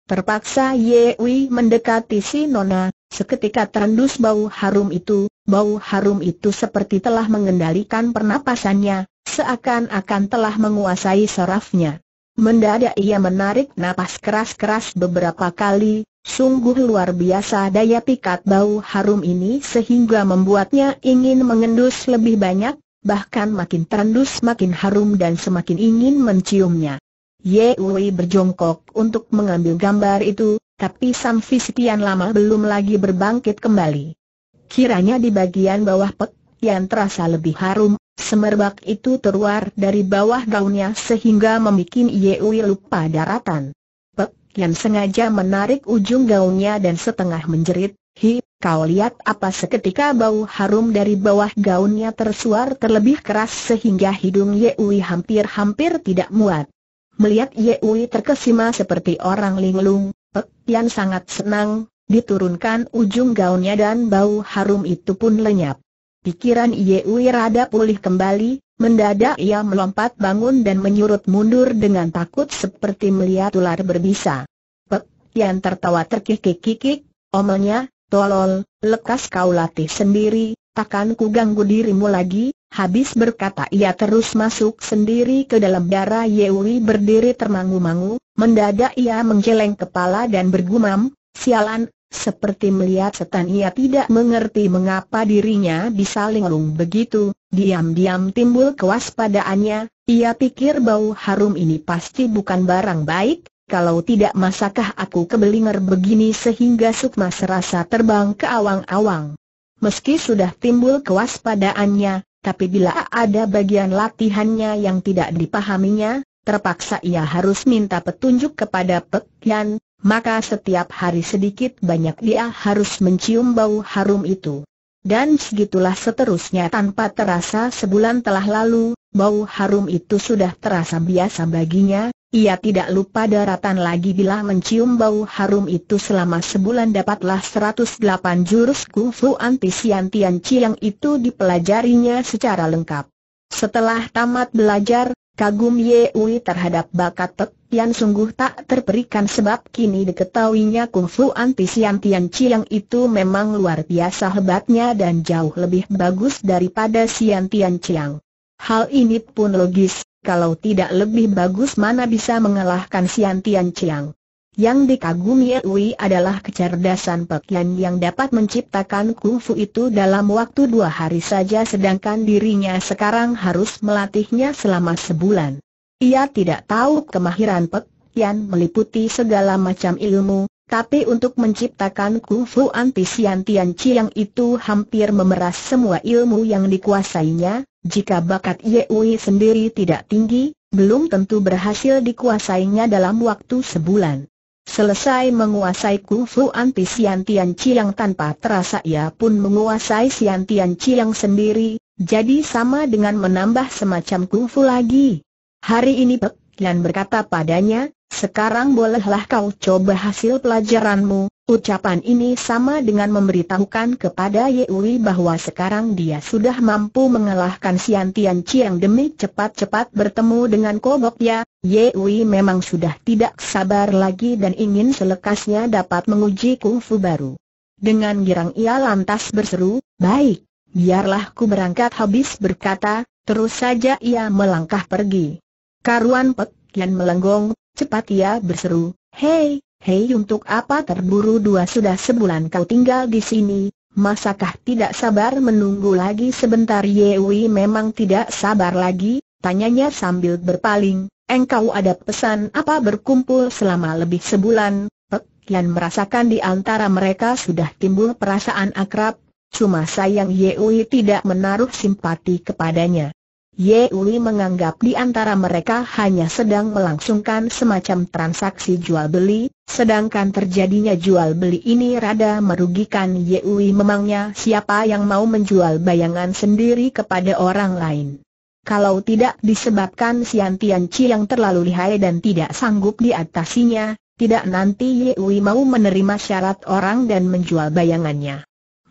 Terpaksa Yewi mendekati si Nona, seketika terendus bau harum itu, bau harum itu seperti telah mengendalikan pernapasannya, seakan-akan telah menguasai sarafnya. Mendadak ia menarik napas keras-keras beberapa kali, sungguh luar biasa daya pikat bau harum ini sehingga membuatnya ingin mengendus lebih banyak, bahkan makin terendus makin harum dan semakin ingin menciumnya. Wei berjongkok untuk mengambil gambar itu, tapi Sam Fisipian lama belum lagi berbangkit kembali. Kiranya di bagian bawah pek yang terasa lebih harum, semerbak itu terluar dari bawah gaunnya sehingga membuat Wei lupa daratan. Pek yang sengaja menarik ujung gaunnya dan setengah menjerit, Hi, kau lihat apa seketika bau harum dari bawah gaunnya tersuar terlebih keras sehingga hidung Yewi hampir-hampir tidak muat. Melihat Ye Wei terkesima seperti orang linglung, Pek eh, Tian sangat senang, diturunkan ujung gaunnya dan bau harum itu pun lenyap. Pikiran Ye Wei rada pulih kembali, mendadak ia melompat bangun dan menyurut mundur dengan takut seperti melihat ular berbisa. Pek eh, Tian tertawa terkikik-kikik, omelnya, tolol, lekas kau latih sendiri, takkan ku ganggu dirimu lagi, Habis berkata ia terus masuk sendiri ke dalam darah Yewi berdiri termangu-mangu, mendadak ia menggeleng kepala dan bergumam, sialan, seperti melihat setan ia tidak mengerti mengapa dirinya bisa linglung begitu, diam-diam timbul kewaspadaannya, ia pikir bau harum ini pasti bukan barang baik, kalau tidak masakah aku kebelinger begini sehingga sukma serasa terbang ke awang-awang. Meski sudah timbul kewaspadaannya, tapi bila ada bagian latihannya yang tidak dipahaminya, terpaksa ia harus minta petunjuk kepada Pek maka setiap hari sedikit banyak dia harus mencium bau harum itu. Dan segitulah seterusnya tanpa terasa sebulan telah lalu, bau harum itu sudah terasa biasa baginya, ia tidak lupa daratan lagi bila mencium bau harum itu selama sebulan dapatlah 108 jurus kungfu anti sian tian yang itu dipelajarinya secara lengkap. Setelah tamat belajar, kagum Ye Wei terhadap bakat Tek Tian sungguh tak terperikan sebab kini diketahuinya kungfu anti sian tian yang itu memang luar biasa hebatnya dan jauh lebih bagus daripada sian tian ciang. Hal ini pun logis, kalau tidak lebih bagus mana bisa mengalahkan Sian Tian Chiang. Yang dikagumi Elwi adalah kecerdasan Yan yang dapat menciptakan kungfu itu dalam waktu dua hari saja sedangkan dirinya sekarang harus melatihnya selama sebulan. Ia tidak tahu kemahiran Yan meliputi segala macam ilmu, tapi untuk menciptakan kungfu anti Sian Tian Chiang itu hampir memeras semua ilmu yang dikuasainya, jika bakat Wei sendiri tidak tinggi, belum tentu berhasil dikuasainya dalam waktu sebulan. Selesai menguasai kungfu anti Sian Tian Chiang tanpa terasa ia pun menguasai Sian Tian Chiang sendiri, jadi sama dengan menambah semacam kungfu lagi. Hari ini Pek Lian berkata padanya, sekarang bolehlah kau coba hasil pelajaranmu, Ucapan ini sama dengan memberitahukan kepada Yewi bahwa sekarang dia sudah mampu mengalahkan Sian Tian Chiang demi cepat-cepat bertemu dengan koboknya. Yewi memang sudah tidak sabar lagi dan ingin selekasnya dapat menguji kungfu baru. Dengan girang ia lantas berseru, baik, biarlah ku berangkat habis berkata, terus saja ia melangkah pergi. Karuan Pek Yan melenggong, cepat ia berseru, hei, Hei untuk apa terburu dua sudah sebulan kau tinggal di sini, masakah tidak sabar menunggu lagi sebentar Yewi memang tidak sabar lagi, tanyanya sambil berpaling, engkau ada pesan apa berkumpul selama lebih sebulan, Pek Yan merasakan di antara mereka sudah timbul perasaan akrab, cuma sayang Yewi tidak menaruh simpati kepadanya. Ye Uli menganggap di antara mereka hanya sedang melangsungkan semacam transaksi jual-beli, sedangkan terjadinya jual-beli ini rada merugikan Ye Uli memangnya siapa yang mau menjual bayangan sendiri kepada orang lain. Kalau tidak disebabkan Sian Tian Chi yang terlalu lihai dan tidak sanggup diatasinya, tidak nanti Ye Uli mau menerima syarat orang dan menjual bayangannya.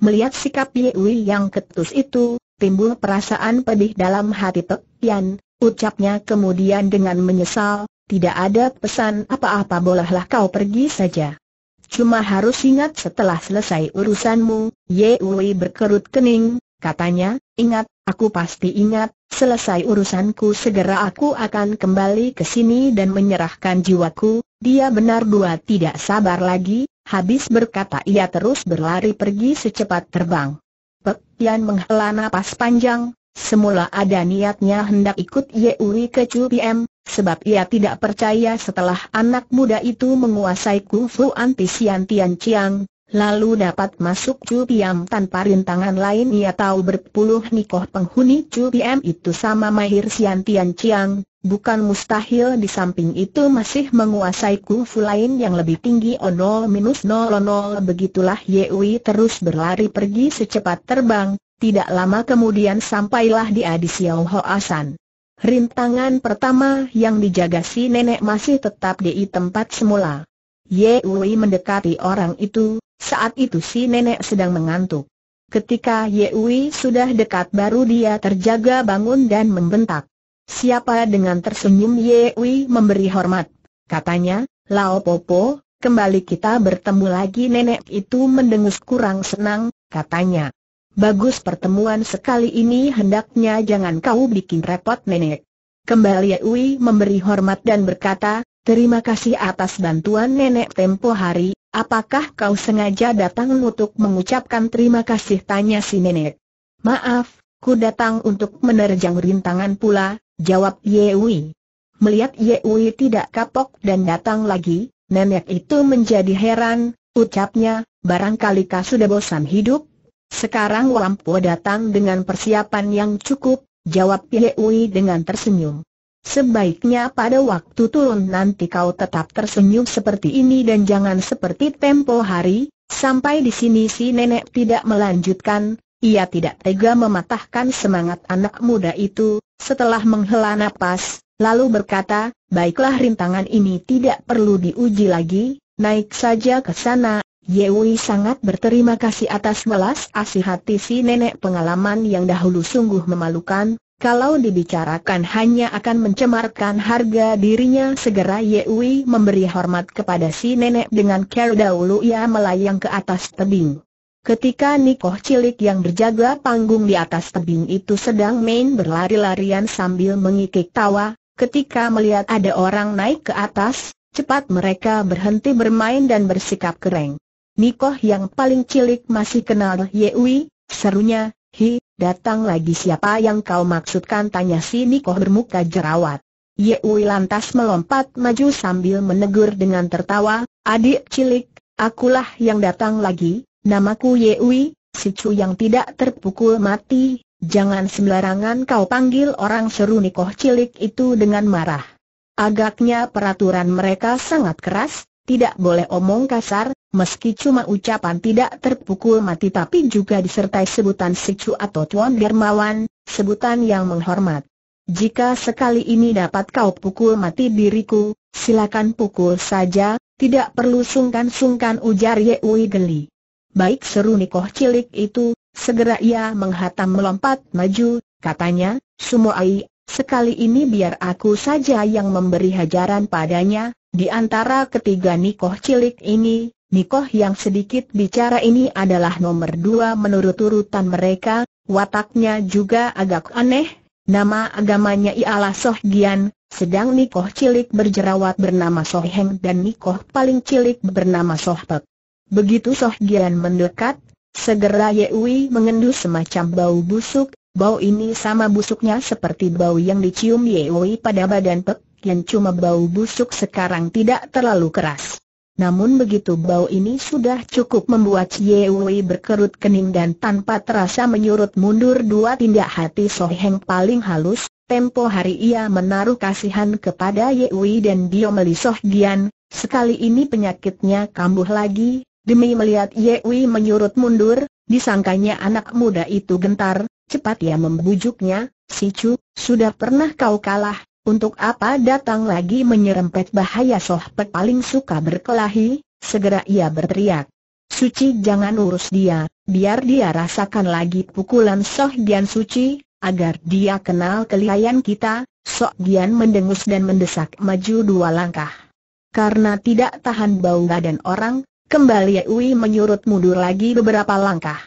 Melihat sikap Ye Uli yang ketus itu, timbul perasaan pedih dalam hati Pek Tian, ucapnya kemudian dengan menyesal, tidak ada pesan apa-apa bolehlah kau pergi saja. Cuma harus ingat setelah selesai urusanmu, Ye Wei berkerut kening, katanya, ingat, aku pasti ingat, selesai urusanku segera aku akan kembali ke sini dan menyerahkan jiwaku, dia benar dua tidak sabar lagi, habis berkata ia terus berlari pergi secepat terbang. Pek Tian menghela nafas panjang, semula ada niatnya hendak ikut Ye Yeuri ke Chu Piem, sebab ia tidak percaya setelah anak muda itu menguasai kungfu anti Sian Tian Chiang, lalu dapat masuk Cupiam tanpa rintangan lain ia tahu berpuluh nikoh penghuni Cupiam itu sama mahir Sian Tian Chiang, bukan mustahil di samping itu masih menguasai kungfu lain yang lebih tinggi O0 minus 00 begitulah Yewi terus berlari pergi secepat terbang, tidak lama kemudian sampailah dia di Ho Asan. Rintangan pertama yang dijaga si nenek masih tetap di tempat semula. Ye Wei mendekati orang itu, saat itu si nenek sedang mengantuk. Ketika Ye Wei sudah dekat baru dia terjaga bangun dan membentak. Siapa dengan tersenyum Ye Wei memberi hormat. Katanya, Lao Popo, kembali kita bertemu lagi nenek itu mendengus kurang senang, katanya. Bagus pertemuan sekali ini hendaknya jangan kau bikin repot nenek. Kembali Ye Wei memberi hormat dan berkata, Terima kasih atas bantuan nenek tempo hari, apakah kau sengaja datang untuk mengucapkan terima kasih tanya si nenek. Maaf, ku datang untuk menerjang rintangan pula, jawab Yewi. Melihat Yewi tidak kapok dan datang lagi, nenek itu menjadi heran, ucapnya, barangkali kau sudah bosan hidup. Sekarang Wampo datang dengan persiapan yang cukup, jawab Yewi dengan tersenyum. Sebaiknya pada waktu turun nanti kau tetap tersenyum seperti ini dan jangan seperti tempo hari, sampai di sini si nenek tidak melanjutkan, ia tidak tega mematahkan semangat anak muda itu, setelah menghela nafas, lalu berkata, baiklah rintangan ini tidak perlu diuji lagi, naik saja ke sana. Yewi sangat berterima kasih atas welas asih hati si nenek pengalaman yang dahulu sungguh memalukan, kalau dibicarakan hanya akan mencemarkan harga dirinya segera Yewi memberi hormat kepada si nenek dengan care dahulu ia melayang ke atas tebing. Ketika Nikoh cilik yang berjaga panggung di atas tebing itu sedang main berlari-larian sambil mengikik tawa, ketika melihat ada orang naik ke atas, cepat mereka berhenti bermain dan bersikap kering. Nikoh yang paling cilik masih kenal Yewi, serunya, Hi, datang lagi siapa yang kau maksudkan tanya si Niko bermuka jerawat. Yeui lantas melompat maju sambil menegur dengan tertawa, adik cilik, akulah yang datang lagi, namaku Yeui, si cu yang tidak terpukul mati, jangan sembarangan kau panggil orang seru Niko cilik itu dengan marah. Agaknya peraturan mereka sangat keras, tidak boleh omong kasar, Meski cuma ucapan tidak terpukul mati tapi juga disertai sebutan Sicu atau Tuan Dermawan, sebutan yang menghormat. Jika sekali ini dapat kau pukul mati diriku, silakan pukul saja, tidak perlu sungkan-sungkan ujar Ui geli. Baik seru Nikoh cilik itu, segera ia menghatam melompat maju, katanya, Sumoai, sekali ini biar aku saja yang memberi hajaran padanya, di antara ketiga Nikoh cilik ini, Nikoh yang sedikit bicara ini adalah nomor dua menurut urutan mereka, wataknya juga agak aneh, nama agamanya ialah Soh Gian, sedang Nikoh cilik berjerawat bernama Soh Heng dan Nikoh paling cilik bernama Soh Pek. Begitu Soh Gian mendekat, segera Yewi mengendus semacam bau busuk, bau ini sama busuknya seperti bau yang dicium Yewi pada badan Pek, yang cuma bau busuk sekarang tidak terlalu keras. Namun begitu bau ini sudah cukup membuat Ye Wei berkerut kening dan tanpa terasa menyurut mundur dua tindak hati Soheng paling halus, tempo hari ia menaruh kasihan kepada Ye Wei dan Dio Melisoh Dian, sekali ini penyakitnya kambuh lagi, demi melihat Ye Wei menyurut mundur, disangkanya anak muda itu gentar, cepat ia membujuknya, Si Chu sudah pernah kau kalah, untuk apa datang lagi menyerempet bahaya Soh Pek paling suka berkelahi, segera ia berteriak. Suci jangan urus dia, biar dia rasakan lagi pukulan Soh Gian Suci, agar dia kenal kelihayan kita, Soh Gian mendengus dan mendesak maju dua langkah. Karena tidak tahan bau badan orang, kembali Ui menyurut mundur lagi beberapa langkah.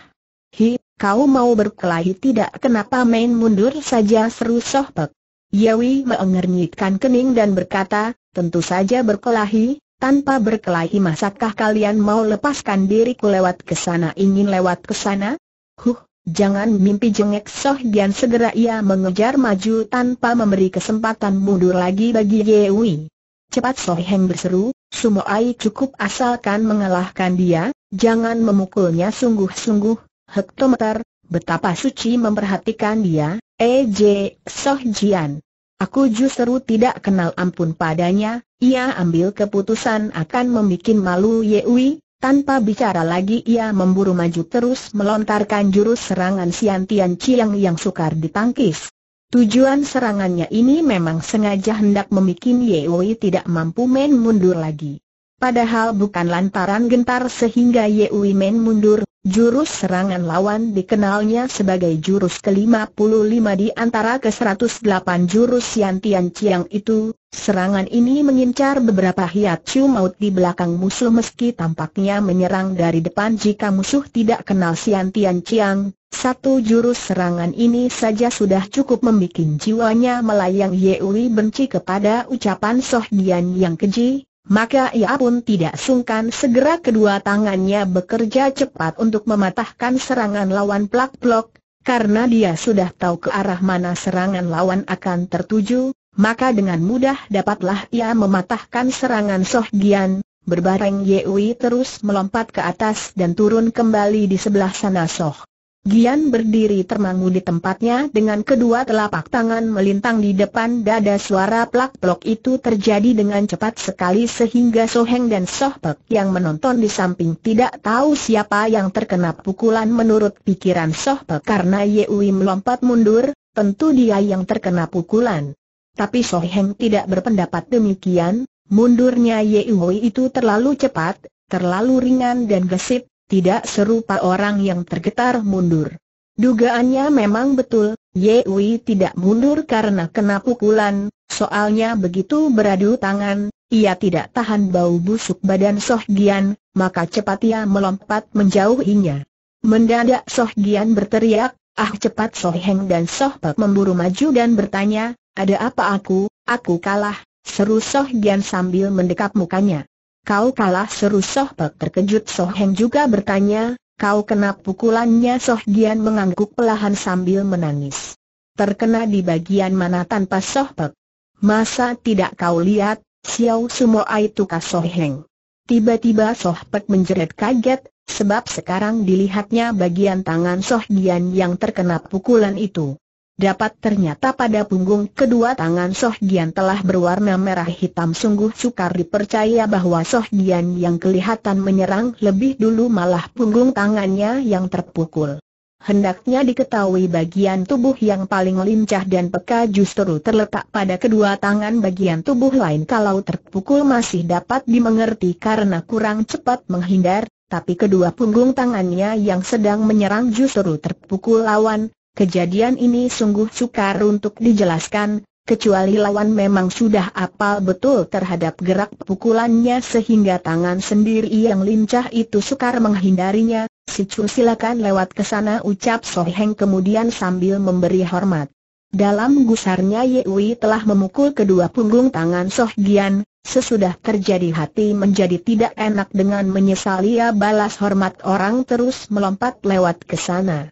Hi, kau mau berkelahi tidak kenapa main mundur saja seru Soh Pek. Yawi mengernyitkan kening dan berkata, tentu saja berkelahi, tanpa berkelahi masakah kalian mau lepaskan diriku lewat ke sana ingin lewat ke sana? Huh, jangan mimpi jengek Soh Bian segera ia mengejar maju tanpa memberi kesempatan mundur lagi bagi Yewi. Cepat Soh Heng berseru, Sumoai cukup asalkan mengalahkan dia, jangan memukulnya sungguh-sungguh, hektometer, betapa suci memperhatikan dia, E.J. Sohjian. Aku justru tidak kenal ampun padanya, ia ambil keputusan akan membuat malu Yewi, tanpa bicara lagi ia memburu maju terus melontarkan jurus serangan Sian Tian Chiang yang sukar ditangkis. Tujuan serangannya ini memang sengaja hendak membuat Yewi tidak mampu main mundur lagi. Padahal bukan lantaran gentar sehingga Yewi main mundur, Jurus serangan lawan dikenalnya sebagai jurus ke-55 di antara ke-108 jurus Yan Tian Chiang itu, serangan ini mengincar beberapa hiat hiacu maut di belakang musuh meski tampaknya menyerang dari depan jika musuh tidak kenal Yan Tian Chiang, satu jurus serangan ini saja sudah cukup membuat jiwanya melayang Yeuli benci kepada ucapan Soh Dian yang keji, maka ia pun tidak sungkan segera kedua tangannya bekerja cepat untuk mematahkan serangan lawan plak-plok, karena dia sudah tahu ke arah mana serangan lawan akan tertuju, maka dengan mudah dapatlah ia mematahkan serangan Soh Gian, berbareng Yeui terus melompat ke atas dan turun kembali di sebelah sana Soh Gian berdiri termangu di tempatnya dengan kedua telapak tangan melintang di depan dada suara plak-plok itu terjadi dengan cepat sekali sehingga Soheng dan Sohpek yang menonton di samping tidak tahu siapa yang terkena pukulan menurut pikiran Sohpek karena Yewi melompat mundur, tentu dia yang terkena pukulan. Tapi Soheng tidak berpendapat demikian, mundurnya Yewi itu terlalu cepat, terlalu ringan dan gesit, tidak serupa orang yang tergetar mundur. Dugaannya memang betul, Yewi tidak mundur karena kena pukulan, soalnya begitu beradu tangan, ia tidak tahan bau busuk badan Soh Gian, maka cepat ia melompat menjauhinya. Mendadak Soh Gian berteriak, ah cepat Soh Heng dan Soh Pak memburu maju dan bertanya, ada apa aku, aku kalah, seru Soh Gian sambil mendekap mukanya. Kau kalah seru Soh Pek terkejut Soh Heng juga bertanya, kau kena pukulannya Soh Gian mengangguk pelahan sambil menangis. Terkena di bagian mana tanpa Soh Pek? Masa tidak kau lihat, Xiao Sumo itu kah Soh Heng? Tiba-tiba Soh Pek menjerit kaget, sebab sekarang dilihatnya bagian tangan Soh Gian yang terkena pukulan itu dapat ternyata pada punggung kedua tangan Soh Gian telah berwarna merah hitam sungguh sukar dipercaya bahwa Soh Gian yang kelihatan menyerang lebih dulu malah punggung tangannya yang terpukul. Hendaknya diketahui bagian tubuh yang paling lincah dan peka justru terletak pada kedua tangan bagian tubuh lain kalau terpukul masih dapat dimengerti karena kurang cepat menghindar, tapi kedua punggung tangannya yang sedang menyerang justru terpukul lawan, Kejadian ini sungguh sukar untuk dijelaskan, kecuali lawan memang sudah apal betul terhadap gerak pukulannya sehingga tangan sendiri yang lincah itu sukar menghindarinya. Si Chu silakan lewat ke sana ucap Soh Heng kemudian sambil memberi hormat. Dalam gusarnya Yewi telah memukul kedua punggung tangan Soh Gian, sesudah terjadi hati menjadi tidak enak dengan menyesali ia balas hormat orang terus melompat lewat ke sana.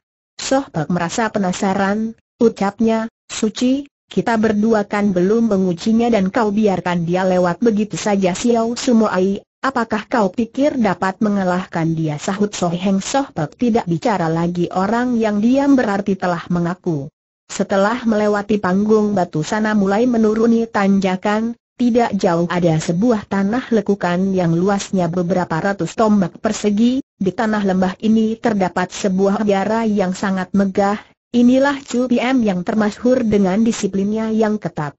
Soh Pak merasa penasaran, ucapnya, Suci, kita berdua kan belum mengucinya dan kau biarkan dia lewat begitu saja semua Sumoai, apakah kau pikir dapat mengalahkan dia sahut Soh Heng Soh Pak tidak bicara lagi orang yang diam berarti telah mengaku. Setelah melewati panggung batu sana mulai menuruni tanjakan, tidak jauh ada sebuah tanah lekukan yang luasnya beberapa ratus tombak persegi, di tanah lembah ini terdapat sebuah biara yang sangat megah, inilah Chu Piem yang termasyhur dengan disiplinnya yang ketat.